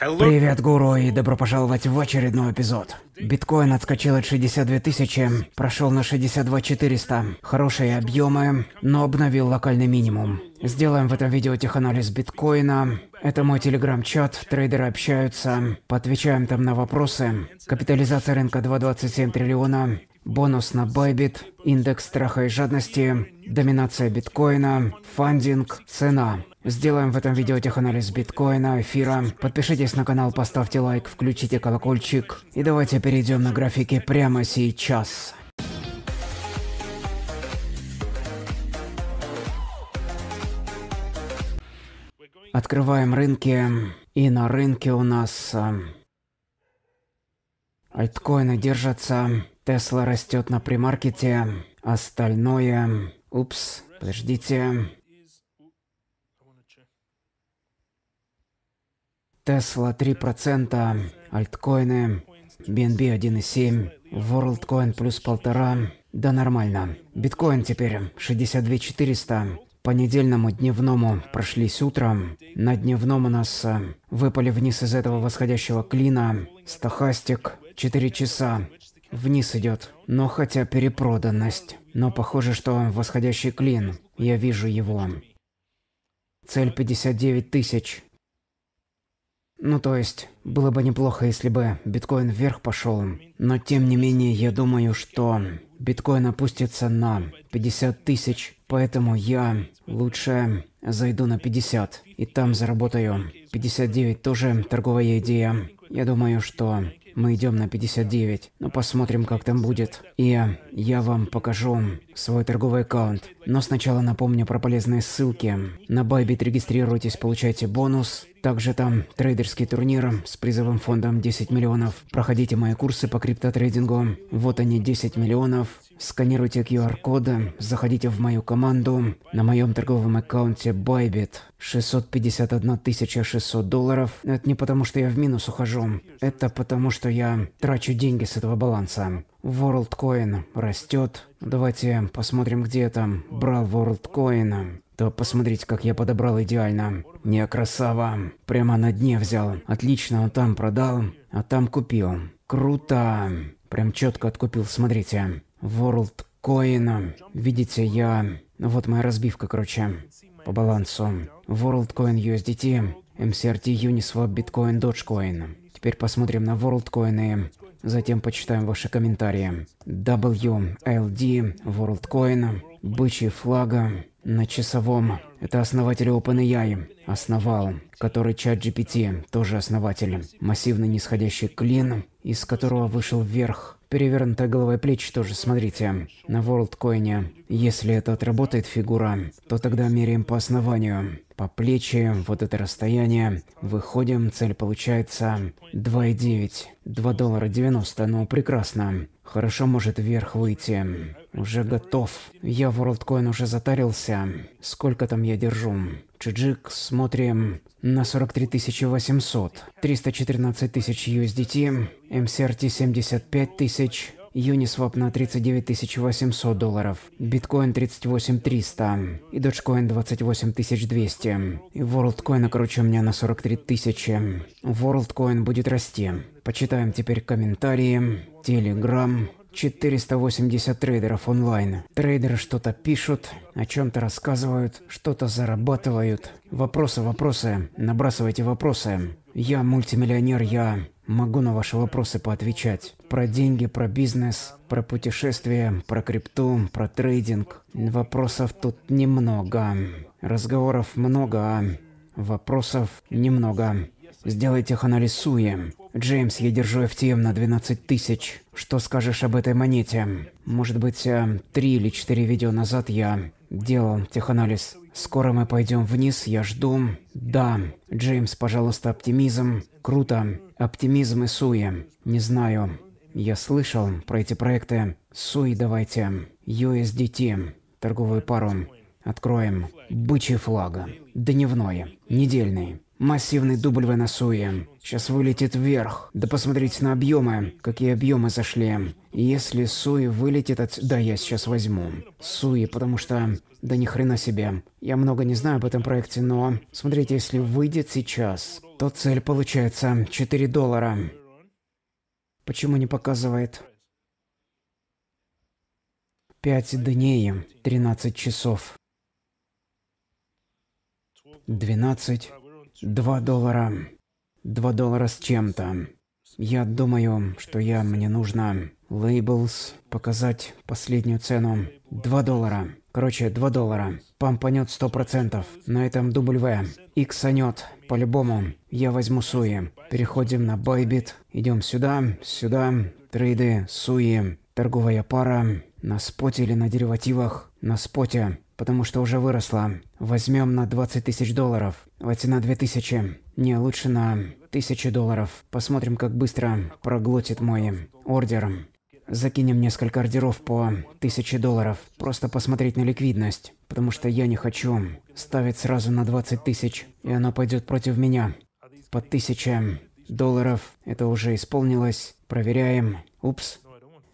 Привет, гуру, и добро пожаловать в очередной эпизод. Биткоин отскочил от 62 тысячи, прошел на 62 400. Хорошие объемы, но обновил локальный минимум. Сделаем в этом видео теханализ биткоина. Это мой телеграм-чат, трейдеры общаются, поотвечаем там на вопросы. Капитализация рынка 2,27 триллиона, бонус на Байбит, индекс страха и жадности, доминация биткоина, фандинг, цена. Сделаем в этом видео теханализ биткоина, эфира. Подпишитесь на канал, поставьте лайк, включите колокольчик. И давайте перейдем на графики прямо сейчас. Открываем рынки. И на рынке у нас... Э, альткоины держатся, Тесла растет на примаркете, остальное... Упс, подождите. Tesla 3%, альткоины, BNB 1,7, WorldCoin плюс полтора. Да нормально. Биткоин теперь 62 400. По недельному дневному прошлись утром. На дневном у нас э, выпали вниз из этого восходящего клина. Стохастик 4 часа. Вниз идет. Но хотя перепроданность. Но похоже, что восходящий клин. Я вижу его. Цель 59 тысяч. Ну то есть, было бы неплохо, если бы биткоин вверх пошел. Но тем не менее, я думаю, что биткоин опустится на 50 тысяч, поэтому я лучше зайду на 50 и там заработаю. 59 тоже торговая идея. Я думаю, что мы идем на 59, но посмотрим, как там будет. И я вам покажу свой торговый аккаунт. Но сначала напомню про полезные ссылки. На Bybit регистрируйтесь, получайте бонус. Также там трейдерский турнир с призовым фондом 10 миллионов. Проходите мои курсы по криптотрейдингу. Вот они 10 миллионов. Сканируйте QR-коды, заходите в мою команду. На моем торговом аккаунте Bybit 651 600 долларов. Это не потому, что я в минус ухожу. Это потому, что я трачу деньги с этого баланса. WorldCoin растет. Давайте посмотрим, где там. Брал WorldCoin то посмотрите, как я подобрал идеально. Не красава. Прямо на дне взял. Отлично, он там продал, а там купил. Круто. Прям четко откупил, смотрите. WorldCoin. Видите, я... Вот моя разбивка, короче, по балансу. WorldCoin USDT, MCRT, Uniswap, Bitcoin, Dogecoin. Теперь посмотрим на WorldCoin и затем почитаем ваши комментарии. WLD, WorldCoin, бычий флага на часовом. Это основатель OpenAI основал, который чат GPT, тоже основатель. Массивный нисходящий клин, из которого вышел вверх Перевернутая голова и плечи тоже смотрите. На WorldCoin. Если это отработает фигура, то тогда меряем по основанию. По плечи, вот это расстояние. Выходим, цель получается 2,9. 2 доллара 90, ну прекрасно. Хорошо может вверх выйти. Уже готов. Я WorldCoin уже затарился. Сколько там я держу? Чуджик, смотрим на 43 800, 314 тысяч USDT, MCRT 75 тысяч, Uniswap на 39 800 долларов, биткоин 38 300 и Dogecoin 28 200. И WorldCoin окручу меня на 43 тысячи. WorldCoin будет расти. Почитаем теперь комментарии, Telegram, 480 трейдеров онлайн. Трейдеры что-то пишут, о чем-то рассказывают, что-то зарабатывают. Вопросы, вопросы, набрасывайте вопросы. Я мультимиллионер, я могу на ваши вопросы поотвечать. Про деньги, про бизнес, про путешествия, про крипту, про трейдинг. Вопросов тут немного. Разговоров много, а вопросов немного. Сделайте их анализуем. «Джеймс, я держу FTM на 12 тысяч. Что скажешь об этой монете? Может быть, э, три или четыре видео назад я делал теханализ. Скоро мы пойдем вниз, я жду. Да, Джеймс, пожалуйста, оптимизм. Круто. Оптимизм и Суи. Не знаю. Я слышал про эти проекты. Суи давайте. USDT. Торговую пару. Откроем. Бычий флаг. Дневной. Недельный. Массивный дубль в Насуе. Сейчас вылетит вверх. Да посмотрите на объемы. Какие объемы зашли. Если Суи вылетит от... Да, я сейчас возьму. Суи, потому что... Да ни хрена себе. Я много не знаю об этом проекте, но... Смотрите, если выйдет сейчас, то цель получается 4 доллара. Почему не показывает? 5 дней, 13 часов. 12, Два доллара. Два доллара с чем-то. Я думаю, что я мне нужно лейблс показать последнюю цену. Два доллара. Короче, два доллара. Пампанет сто процентов. На этом W. Иксанет. По-любому. Я возьму Суи. Переходим на Байбит. Идем сюда, сюда. Трейды, Суи. Торговая пара. На споте или на деривативах? На споте потому что уже выросла. Возьмем на 20 тысяч долларов. А цена тысячи. Не, лучше на 1000 долларов. Посмотрим, как быстро проглотит мой ордер. Закинем несколько ордеров по 1000 долларов. Просто посмотреть на ликвидность. Потому что я не хочу ставить сразу на 20 тысяч, и она пойдет против меня. По 1000 долларов это уже исполнилось. Проверяем. Упс.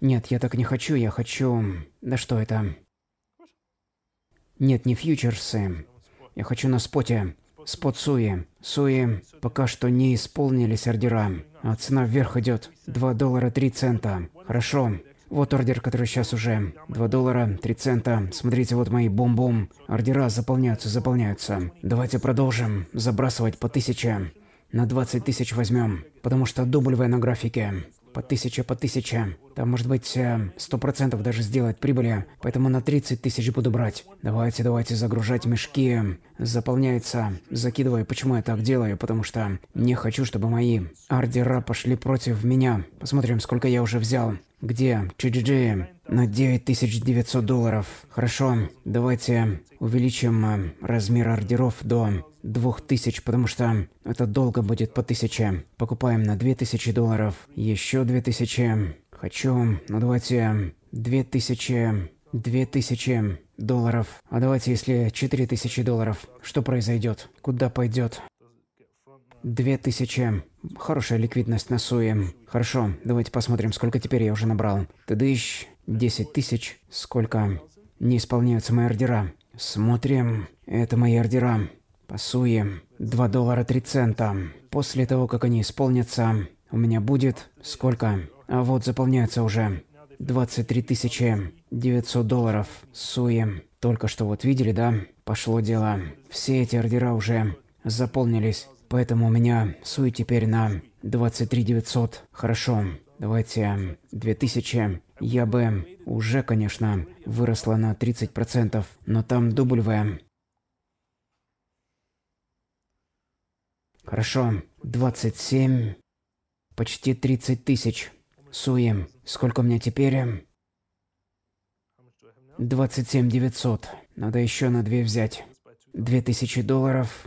Нет, я так не хочу, я хочу... Да что это? Нет, не фьючерсы. Я хочу на споте. Спот Суи. Суи пока что не исполнились ордера. А цена вверх идет. 2 доллара 3 цента. Хорошо. Вот ордер, который сейчас уже. 2 доллара, 3 цента. Смотрите, вот мои бум-бум. Ордера заполняются, заполняются. Давайте продолжим забрасывать по тысяче. На 20 тысяч возьмем, потому что W на графике по тысяче, по тысяче. Там может быть э, сто процентов даже сделать прибыли, поэтому на 30 тысяч буду брать. Давайте, давайте загружать мешки. Заполняется. Закидываю. Почему я так делаю? Потому что не хочу, чтобы мои ордера пошли против меня. Посмотрим, сколько я уже взял. Где? GGG. На 9900 долларов. Хорошо, давайте увеличим э, размер ордеров до 2000, потому что это долго будет по 1000. Покупаем на 2000 долларов. Еще 2000. Хочу, ну давайте 2000, 2000 долларов. А давайте если 4000 долларов, что произойдет? Куда пойдет? 2000 Хорошая ликвидность на суе. Хорошо, давайте посмотрим, сколько теперь я уже набрал. Тыдыщ, 10 тысяч. Сколько не исполняются мои ордера. Смотрим. Это мои ордера. По суе. 2 доллара 3 цента. После того, как они исполнятся, у меня будет... Сколько? А вот заполняются уже. 23 тысячи 900 долларов. Суе. Только что вот видели, да? Пошло дело. Все эти ордера уже заполнились. Поэтому у меня суй теперь на 23 900. Хорошо, давайте 2000. Я бы уже, конечно, выросла на 30%, но там дубль В. Хорошо, 27, почти 30 тысяч. Суем. Сколько у меня теперь? 27 900. Надо еще на две взять. 2000 долларов.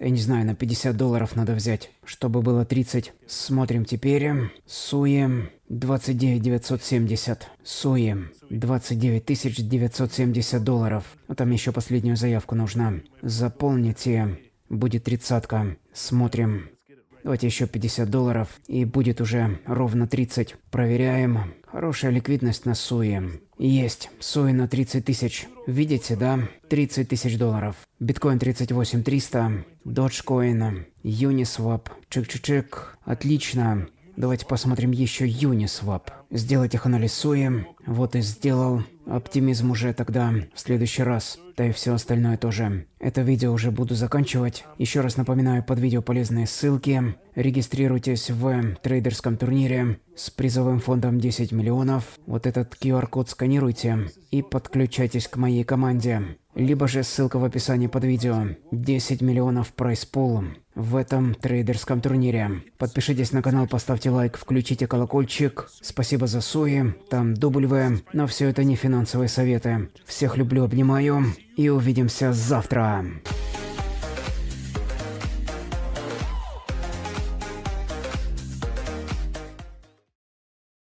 Я не знаю, на 50 долларов надо взять, чтобы было 30. Смотрим теперь. Суем 29 970. Суем 29 970 долларов. А там еще последнюю заявку нужна. Заполните. Будет тридцатка. Смотрим. Давайте еще 50 долларов, и будет уже ровно 30. Проверяем. Хорошая ликвидность на суе. Есть. Суи на 30 тысяч. Видите, да? 30 тысяч долларов. Биткоин 38 300. Доджкоин. Uniswap. Чик-чик-чик. Отлично. Давайте посмотрим еще Uniswap. Сделать их анализуем. Вот и сделал. Оптимизм уже тогда в следующий раз. Да и все остальное тоже. Это видео уже буду заканчивать. Еще раз напоминаю, под видео полезные ссылки. Регистрируйтесь в трейдерском турнире с призовым фондом 10 миллионов. Вот этот QR-код сканируйте и подключайтесь к моей команде либо же ссылка в описании под видео. 10 миллионов прайспул в этом трейдерском турнире. Подпишитесь на канал, поставьте лайк, включите колокольчик. Спасибо за суи, там W, но все это не финансовые советы. Всех люблю, обнимаю и увидимся завтра.